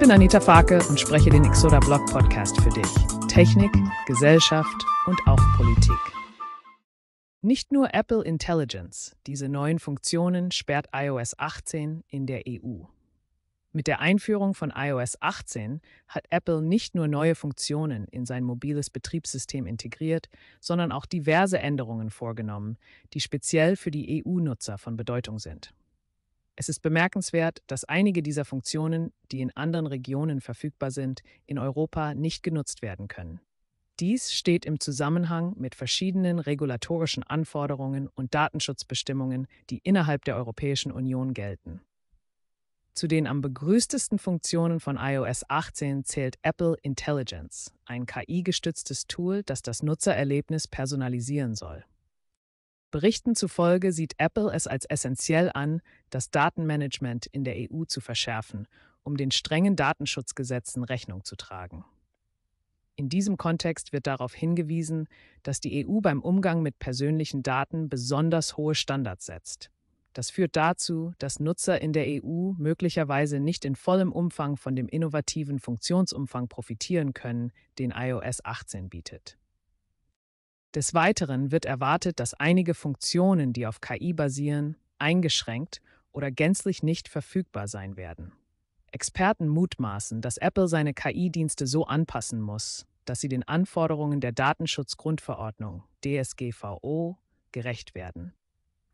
bin Anita Farke und spreche den Exoda Blog Podcast für dich. Technik, Gesellschaft und auch Politik. Nicht nur Apple Intelligence, diese neuen Funktionen sperrt iOS 18 in der EU. Mit der Einführung von iOS 18 hat Apple nicht nur neue Funktionen in sein mobiles Betriebssystem integriert, sondern auch diverse Änderungen vorgenommen, die speziell für die EU-Nutzer von Bedeutung sind. Es ist bemerkenswert, dass einige dieser Funktionen, die in anderen Regionen verfügbar sind, in Europa nicht genutzt werden können. Dies steht im Zusammenhang mit verschiedenen regulatorischen Anforderungen und Datenschutzbestimmungen, die innerhalb der Europäischen Union gelten. Zu den am begrüßtesten Funktionen von iOS 18 zählt Apple Intelligence, ein KI-gestütztes Tool, das das Nutzererlebnis personalisieren soll. Berichten zufolge sieht Apple es als essentiell an, das Datenmanagement in der EU zu verschärfen, um den strengen Datenschutzgesetzen Rechnung zu tragen. In diesem Kontext wird darauf hingewiesen, dass die EU beim Umgang mit persönlichen Daten besonders hohe Standards setzt. Das führt dazu, dass Nutzer in der EU möglicherweise nicht in vollem Umfang von dem innovativen Funktionsumfang profitieren können, den iOS 18 bietet. Des Weiteren wird erwartet, dass einige Funktionen, die auf KI basieren, eingeschränkt oder gänzlich nicht verfügbar sein werden. Experten mutmaßen, dass Apple seine KI-Dienste so anpassen muss, dass sie den Anforderungen der Datenschutzgrundverordnung DSGVO gerecht werden.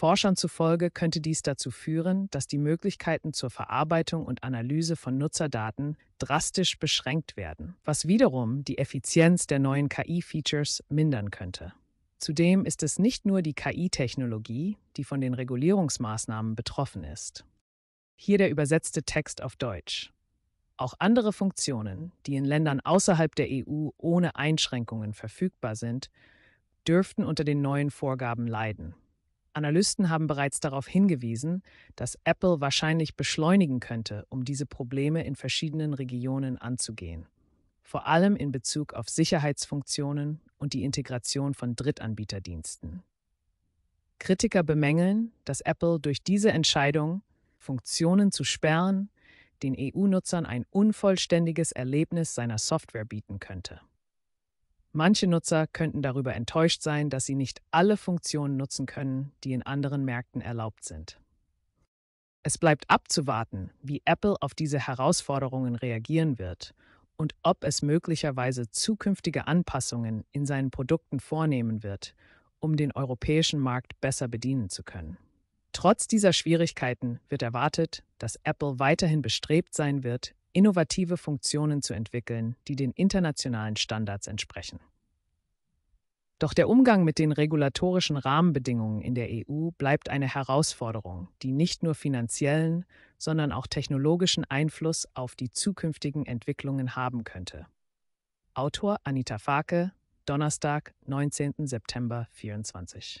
Forschern zufolge könnte dies dazu führen, dass die Möglichkeiten zur Verarbeitung und Analyse von Nutzerdaten drastisch beschränkt werden, was wiederum die Effizienz der neuen KI-Features mindern könnte. Zudem ist es nicht nur die KI-Technologie, die von den Regulierungsmaßnahmen betroffen ist. Hier der übersetzte Text auf Deutsch. Auch andere Funktionen, die in Ländern außerhalb der EU ohne Einschränkungen verfügbar sind, dürften unter den neuen Vorgaben leiden. Analysten haben bereits darauf hingewiesen, dass Apple wahrscheinlich beschleunigen könnte, um diese Probleme in verschiedenen Regionen anzugehen, vor allem in Bezug auf Sicherheitsfunktionen und die Integration von Drittanbieterdiensten. Kritiker bemängeln, dass Apple durch diese Entscheidung, Funktionen zu sperren, den EU-Nutzern ein unvollständiges Erlebnis seiner Software bieten könnte. Manche Nutzer könnten darüber enttäuscht sein, dass sie nicht alle Funktionen nutzen können, die in anderen Märkten erlaubt sind. Es bleibt abzuwarten, wie Apple auf diese Herausforderungen reagieren wird und ob es möglicherweise zukünftige Anpassungen in seinen Produkten vornehmen wird, um den europäischen Markt besser bedienen zu können. Trotz dieser Schwierigkeiten wird erwartet, dass Apple weiterhin bestrebt sein wird, innovative Funktionen zu entwickeln, die den internationalen Standards entsprechen. Doch der Umgang mit den regulatorischen Rahmenbedingungen in der EU bleibt eine Herausforderung, die nicht nur finanziellen, sondern auch technologischen Einfluss auf die zukünftigen Entwicklungen haben könnte. Autor Anita Fake, Donnerstag, 19. September 2024